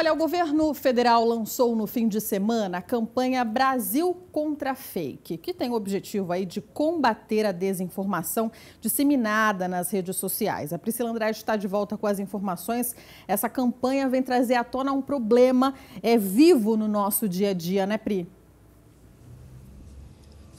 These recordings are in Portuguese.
Olha, o governo federal lançou no fim de semana a campanha Brasil contra Fake, que tem o objetivo aí de combater a desinformação disseminada nas redes sociais. A Priscila Andrade está de volta com as informações. Essa campanha vem trazer à tona um problema é vivo no nosso dia a dia, né, Pri?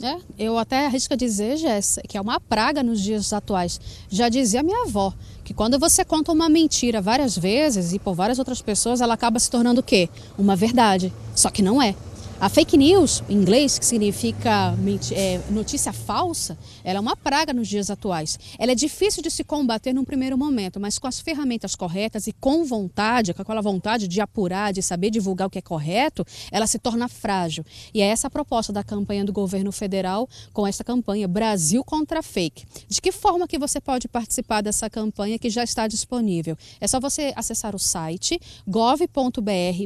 É, eu até arrisco dizer, Jéssica, que é uma praga nos dias atuais. Já dizia minha avó que quando você conta uma mentira várias vezes e por várias outras pessoas, ela acaba se tornando o quê? Uma verdade. Só que não é. A fake news, em inglês, que significa é, notícia falsa, ela é uma praga nos dias atuais. Ela é difícil de se combater num primeiro momento, mas com as ferramentas corretas e com vontade, com aquela vontade de apurar, de saber divulgar o que é correto, ela se torna frágil. E é essa a proposta da campanha do governo federal com essa campanha Brasil contra Fake. De que forma que você pode participar dessa campanha que já está disponível? É só você acessar o site gov.br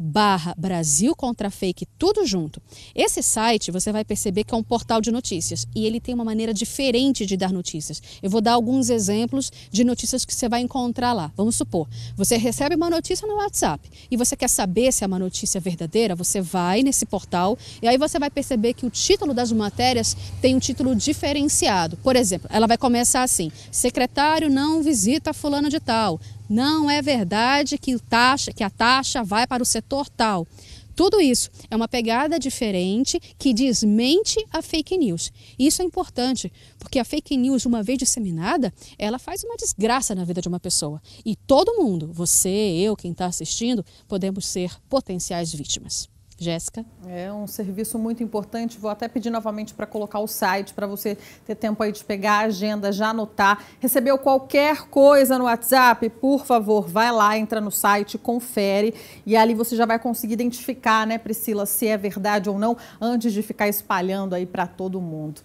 barra Brasil contra Fake, tudo junto assunto. Esse site, você vai perceber que é um portal de notícias e ele tem uma maneira diferente de dar notícias. Eu vou dar alguns exemplos de notícias que você vai encontrar lá. Vamos supor, você recebe uma notícia no WhatsApp e você quer saber se é uma notícia verdadeira, você vai nesse portal e aí você vai perceber que o título das matérias tem um título diferenciado. Por exemplo, ela vai começar assim: secretário não visita fulano de tal, não é verdade que, taxa, que a taxa vai para o setor tal. Tudo isso é uma pegada diferente que desmente a fake news. Isso é importante, porque a fake news, uma vez disseminada, ela faz uma desgraça na vida de uma pessoa. E todo mundo, você, eu, quem está assistindo, podemos ser potenciais vítimas. Jéssica? É um serviço muito importante. Vou até pedir novamente para colocar o site para você ter tempo aí de pegar a agenda, já anotar. Recebeu qualquer coisa no WhatsApp? Por favor, vai lá, entra no site, confere e ali você já vai conseguir identificar, né, Priscila, se é verdade ou não, antes de ficar espalhando aí para todo mundo.